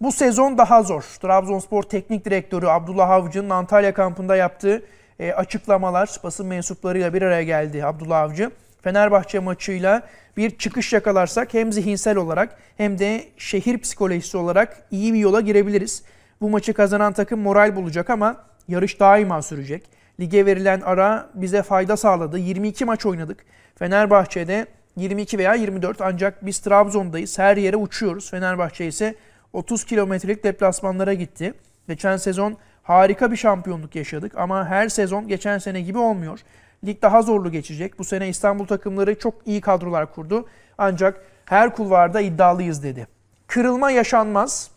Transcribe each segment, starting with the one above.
Bu sezon daha zor. Trabzonspor Teknik Direktörü Abdullah Avcı'nın Antalya kampında yaptığı e, açıklamalar basın mensuplarıyla bir araya geldi Abdullah Avcı. Fenerbahçe maçıyla bir çıkış yakalarsak hem zihinsel olarak hem de şehir psikolojisi olarak iyi bir yola girebiliriz. Bu maçı kazanan takım moral bulacak ama yarış daima sürecek. Lige verilen ara bize fayda sağladı. 22 maç oynadık. Fenerbahçe'de 22 veya 24 ancak biz Trabzon'dayız. Her yere uçuyoruz. Fenerbahçe ise 30 kilometrelik deplasmanlara gitti. Geçen sezon harika bir şampiyonluk yaşadık ama her sezon geçen sene gibi olmuyor. Lig daha zorlu geçecek. Bu sene İstanbul takımları çok iyi kadrolar kurdu. Ancak her kulvarda iddialıyız dedi. Kırılma yaşanmaz.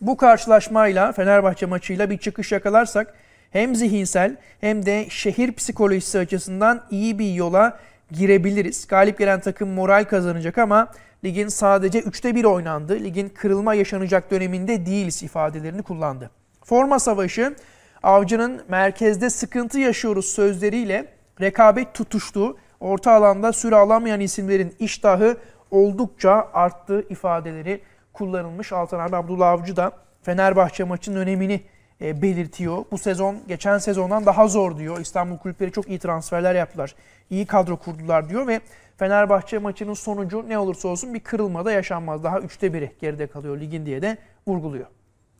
Bu karşılaşmayla Fenerbahçe maçıyla bir çıkış yakalarsak hem zihinsel hem de şehir psikolojisi açısından iyi bir yola girebiliriz. Galip gelen takım moral kazanacak ama ligin sadece 3'te 1 oynandı. Ligin kırılma yaşanacak döneminde değiliz ifadelerini kullandı. Forma savaşı Avcı'nın merkezde sıkıntı yaşıyoruz sözleriyle rekabet tutuştu. Orta alanda süre alamayan isimlerin iştahı oldukça arttı ifadeleri kullanılmış. Altan abi Abdullah Avcı da Fenerbahçe maçının önemini e, belirtiyor. Bu sezon geçen sezondan daha zor diyor. İstanbul kulüpleri çok iyi transferler yaptılar. İyi kadro kurdular diyor ve Fenerbahçe maçının sonucu ne olursa olsun bir kırılma da yaşanmaz. Daha üçte biri geride kalıyor ligin diye de vurguluyor.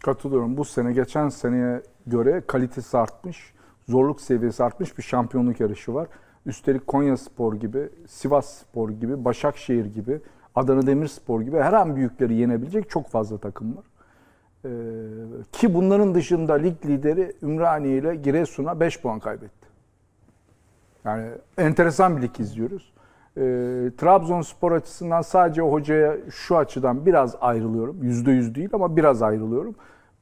Katılıyorum. Bu sene geçen seneye göre kalitesi artmış, zorluk seviyesi artmış bir şampiyonluk yarışı var. Üstelik Konya Spor gibi, Sivas Spor gibi, Başakşehir gibi, Adana Demirspor gibi her an büyükleri yenebilecek çok fazla takım var. Ee, ki bunların dışında lig lideri Ümraniye ile Giresun'a 5 puan kaybetti. Yani enteresan bir lig izliyoruz. E, Trabzonspor açısından sadece hocaya şu açıdan biraz ayrılıyorum. Yüzde yüz değil ama biraz ayrılıyorum.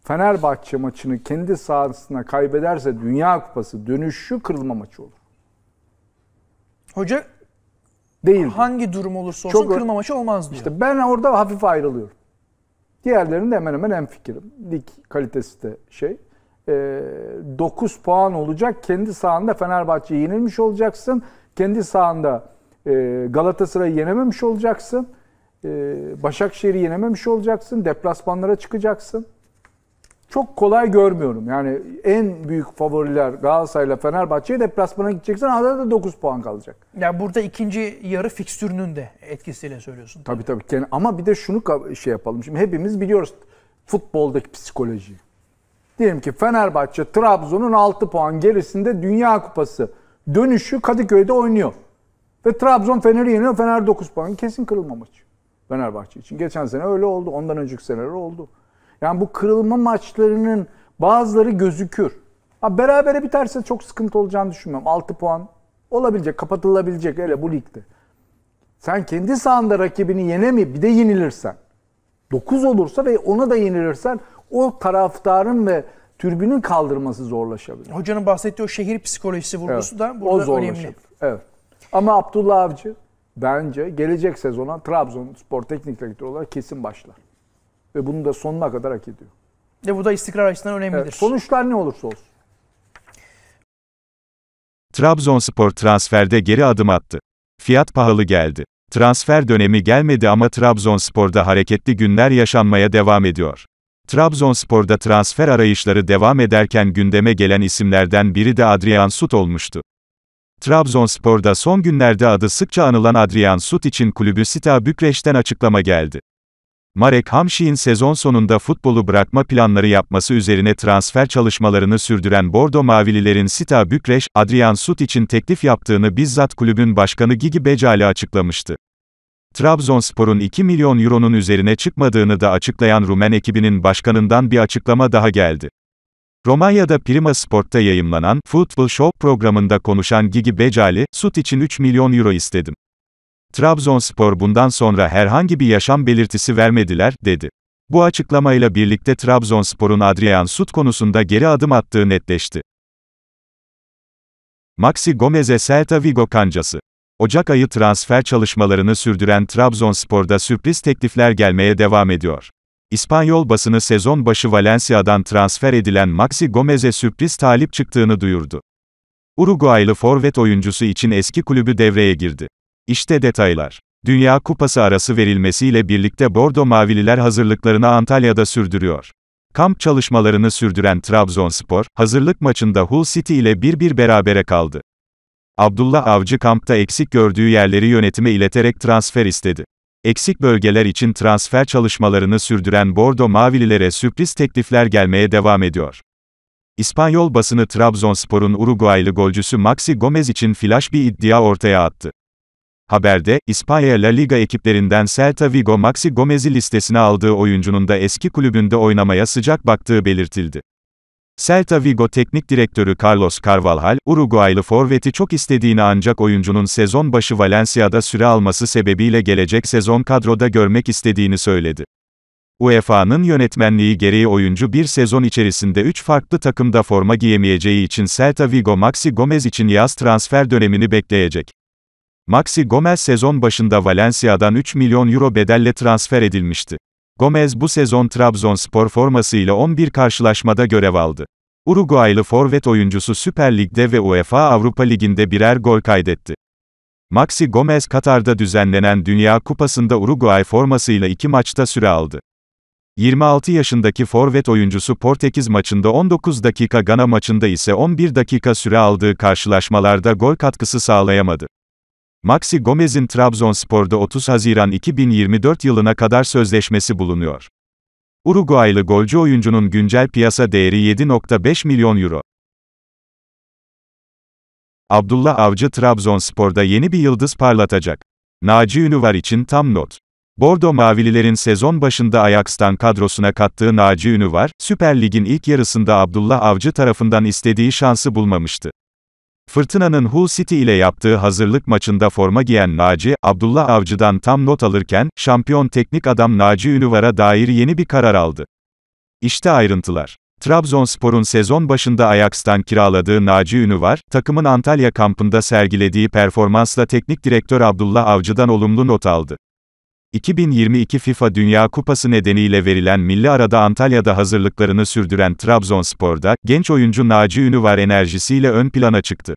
Fenerbahçe maçını kendi sahasına kaybederse Dünya Kupası dönüşü kırılma maçı olur. Hoca değil. Hangi durum olursa olsun Çok, kırılma maçı olmaz diyor. İşte ben orada hafif ayrılıyorum. Diğerlerinde hemen hemen en fikrim. Lig kalitesi de şey. E, puan olacak. Kendi sahanda Fenerbahçe'yi yenilmiş olacaksın. Kendi sahanda e, Galatasaray'ı yenememiş olacaksın. E, Başakşehir'i yenememiş olacaksın. Deplasmanlara çıkacaksın çok kolay görmüyorum. Yani en büyük favoriler Galatasaray'la Fenerbahçe'ye deplasmana gideceksen Arada da 9 puan kalacak. Yani burada ikinci yarı fikstürünün de etkisiyle söylüyorsun. Tabii tabii. tabii. Ama bir de şunu şey yapalım. Şimdi hepimiz biliyoruz futboldaki psikoloji. Diyelim ki Fenerbahçe Trabzon'un 6 puan gerisinde Dünya Kupası dönüşü Kadıköy'de oynuyor. Ve Trabzon Fener'i yeniyor. Fener 9 puan. Kesin kırılma maçı. Fenerbahçe için. Geçen sene öyle oldu. Ondan önceki seneler oldu. Yani bu kırılma maçlarının bazıları gözükür. Ha, berabere biterse çok sıkıntı olacağını düşünmüyorum. 6 puan olabilecek, kapatılabilecek hele bu ligde. Sen kendi sahanda rakibini yenemeyip bir de yenilirsen. 9 olursa ve ona da yenilirsen o taraftarın ve türbünün kaldırması zorlaşabilir. Hocanın bahsettiği o şehir psikolojisi vurgusu evet, da burada o önemli. Evet. Ama Abdullah Avcı bence gelecek sezona Trabzon Spor Teknik Direktörü olarak kesin başlar. Ve bunu da sonuna kadar hak ediyor. Ve bu da istikrar açısından önemlidir. Evet, sonuçlar ne olursa olsun. Trabzonspor transferde geri adım attı. Fiyat pahalı geldi. Transfer dönemi gelmedi ama Trabzonspor'da hareketli günler yaşanmaya devam ediyor. Trabzonspor'da transfer arayışları devam ederken gündeme gelen isimlerden biri de Adrian Sut olmuştu. Trabzonspor'da son günlerde adı sıkça anılan Adrian Sut için kulübü Sita Bükreş'ten açıklama geldi. Marek Hamşik'in sezon sonunda futbolu bırakma planları yapması üzerine transfer çalışmalarını sürdüren Bordo Mavililerin Sita Bükreş, Adrian Sut için teklif yaptığını bizzat kulübün başkanı Gigi Becali açıklamıştı. Trabzonspor'un 2 milyon euronun üzerine çıkmadığını da açıklayan Rumen ekibinin başkanından bir açıklama daha geldi. Romanya'da Prima Sport'ta yayımlanan Football Show programında konuşan Gigi Becali, Sut için 3 milyon euro istedim. Trabzonspor bundan sonra herhangi bir yaşam belirtisi vermediler, dedi. Bu açıklamayla birlikte Trabzonspor'un Adrian Sut konusunda geri adım attığı netleşti. Maxi Gomez'e Celta Vigo kancası. Ocak ayı transfer çalışmalarını sürdüren Trabzonspor'da sürpriz teklifler gelmeye devam ediyor. İspanyol basını sezon başı Valencia'dan transfer edilen Maxi Gomez'e sürpriz talip çıktığını duyurdu. Uruguaylı forvet oyuncusu için eski kulübü devreye girdi. İşte detaylar. Dünya Kupası arası verilmesiyle birlikte Bordo Mavililer hazırlıklarını Antalya'da sürdürüyor. Kamp çalışmalarını sürdüren Trabzonspor, hazırlık maçında Hull City ile 1-1 berabere kaldı. Abdullah Avcı kampta eksik gördüğü yerleri yönetime ileterek transfer istedi. Eksik bölgeler için transfer çalışmalarını sürdüren Bordo Mavililere sürpriz teklifler gelmeye devam ediyor. İspanyol basını Trabzonspor'un Uruguaylı golcüsü Maxi Gomez için flash bir iddia ortaya attı. Haberde, İspanya La Liga ekiplerinden Celta Vigo Maxi Gomez'i listesine aldığı oyuncunun da eski kulübünde oynamaya sıcak baktığı belirtildi. Celta Vigo teknik direktörü Carlos Carvalhal, Uruguaylı forveti çok istediğini ancak oyuncunun sezon başı Valencia'da süre alması sebebiyle gelecek sezon kadroda görmek istediğini söyledi. UEFA'nın yönetmenliği gereği oyuncu bir sezon içerisinde 3 farklı takımda forma giyemeyeceği için Celta Vigo Maxi Gomez için yaz transfer dönemini bekleyecek. Maxi Gomez sezon başında Valencia'dan 3 milyon euro bedelle transfer edilmişti. Gomez bu sezon Trabzonspor formasıyla 11 karşılaşmada görev aldı. Uruguaylı forvet oyuncusu Süper Lig'de ve UEFA Avrupa Ligi'nde birer gol kaydetti. Maxi Gomez Katar'da düzenlenen Dünya Kupası'nda Uruguay formasıyla iki maçta süre aldı. 26 yaşındaki forvet oyuncusu Portekiz maçında 19 dakika Gana maçında ise 11 dakika süre aldığı karşılaşmalarda gol katkısı sağlayamadı. Maxi Gomez'in Trabzonspor'da 30 Haziran 2024 yılına kadar sözleşmesi bulunuyor. Uruguaylı golcü oyuncunun güncel piyasa değeri 7.5 milyon euro. Abdullah Avcı Trabzonspor'da yeni bir yıldız parlatacak. Naci Ünüvar için tam not. Bordo Mavililerin sezon başında Ajax'tan kadrosuna kattığı Naci Ünüvar, Süper Lig'in ilk yarısında Abdullah Avcı tarafından istediği şansı bulmamıştı. Fırtınanın Hull City ile yaptığı hazırlık maçında forma giyen Naci, Abdullah Avcı'dan tam not alırken, şampiyon teknik adam Naci Ünüvar'a dair yeni bir karar aldı. İşte ayrıntılar. Trabzonspor'un sezon başında Ajax'tan kiraladığı Naci Ünüvar, takımın Antalya kampında sergilediği performansla teknik direktör Abdullah Avcı'dan olumlu not aldı. 2022 FIFA Dünya Kupası nedeniyle verilen milli arada Antalya'da hazırlıklarını sürdüren Trabzonspor'da, genç oyuncu Naci Ünüvar enerjisiyle ön plana çıktı.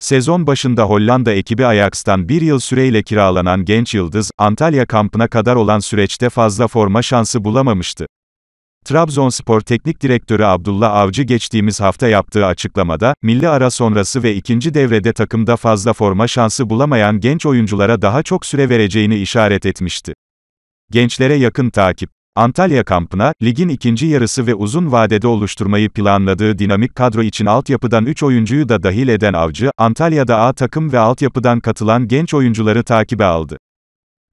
Sezon başında Hollanda ekibi Ajax'tan bir yıl süreyle kiralanan genç yıldız, Antalya kampına kadar olan süreçte fazla forma şansı bulamamıştı. Trabzonspor Teknik Direktörü Abdullah Avcı geçtiğimiz hafta yaptığı açıklamada, milli ara sonrası ve ikinci devrede takımda fazla forma şansı bulamayan genç oyunculara daha çok süre vereceğini işaret etmişti. Gençlere yakın takip Antalya kampına, ligin ikinci yarısı ve uzun vadede oluşturmayı planladığı dinamik kadro için altyapıdan 3 oyuncuyu da dahil eden Avcı, Antalya'da A takım ve altyapıdan katılan genç oyuncuları takibe aldı.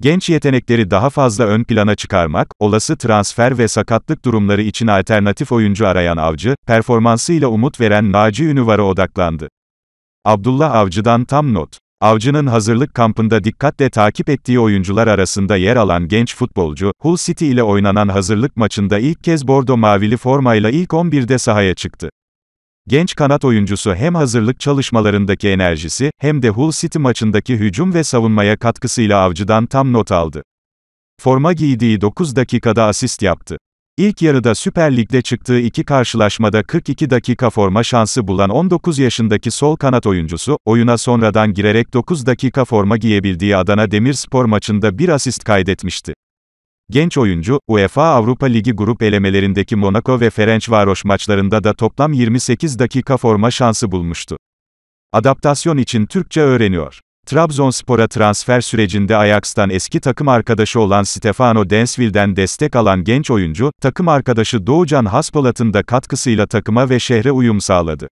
Genç yetenekleri daha fazla ön plana çıkarmak, olası transfer ve sakatlık durumları için alternatif oyuncu arayan Avcı, performansıyla umut veren Naci Ünüvar'a odaklandı. Abdullah Avcı'dan tam not. Avcı'nın hazırlık kampında dikkatle takip ettiği oyuncular arasında yer alan genç futbolcu, Hull City ile oynanan hazırlık maçında ilk kez Bordo Mavili formayla ilk 11'de sahaya çıktı. Genç kanat oyuncusu hem hazırlık çalışmalarındaki enerjisi, hem de Hull City maçındaki hücum ve savunmaya katkısıyla avcıdan tam not aldı. Forma giydiği 9 dakikada asist yaptı. İlk yarıda Süper Lig'de çıktığı iki karşılaşmada 42 dakika forma şansı bulan 19 yaşındaki sol kanat oyuncusu, oyuna sonradan girerek 9 dakika forma giyebildiği Adana Demirspor maçında bir asist kaydetmişti. Genç oyuncu, UEFA Avrupa Ligi grup elemelerindeki Monaco ve Ferencvaros maçlarında da toplam 28 dakika forma şansı bulmuştu. Adaptasyon için Türkçe öğreniyor. Trabzonspor'a transfer sürecinde Ajax'tan eski takım arkadaşı olan Stefano Denswil'den destek alan genç oyuncu, takım arkadaşı Doğucan Haspolat'ın da katkısıyla takıma ve şehre uyum sağladı.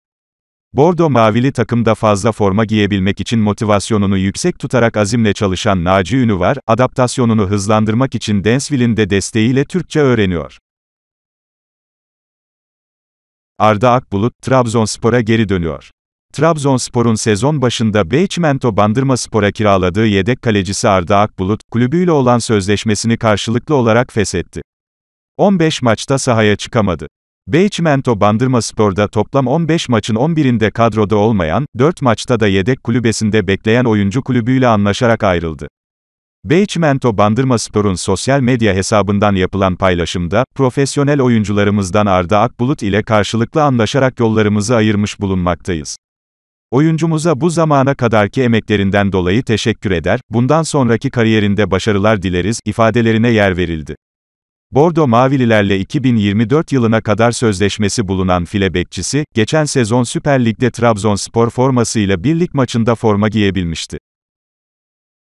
Bordo mavili takımda fazla forma giyebilmek için motivasyonunu yüksek tutarak azimle çalışan Naci Ünü var, adaptasyonunu hızlandırmak için Densville'in de desteğiyle Türkçe öğreniyor. Arda Akbulut, Trabzonspor'a geri dönüyor. Trabzonspor'un sezon başında B Bandırma Spor'a kiraladığı yedek kalecisi Arda Akbulut, kulübüyle olan sözleşmesini karşılıklı olarak feshetti. 15 maçta sahaya çıkamadı. Bandırma Spor'da toplam 15 maçın 11'inde kadroda olmayan, 4 maçta da yedek kulübesinde bekleyen oyuncu kulübüyle anlaşarak ayrıldı. Bandırma Spor'un sosyal medya hesabından yapılan paylaşımda, profesyonel oyuncularımızdan Arda Akbulut ile karşılıklı anlaşarak yollarımızı ayırmış bulunmaktayız. Oyuncumuza bu zamana kadarki emeklerinden dolayı teşekkür eder, bundan sonraki kariyerinde başarılar dileriz, ifadelerine yer verildi. Bordo Mavililerle 2024 yılına kadar sözleşmesi bulunan file bekçisi, geçen sezon Süper Lig'de Trabzonspor formasıyla birlik maçında forma giyebilmişti.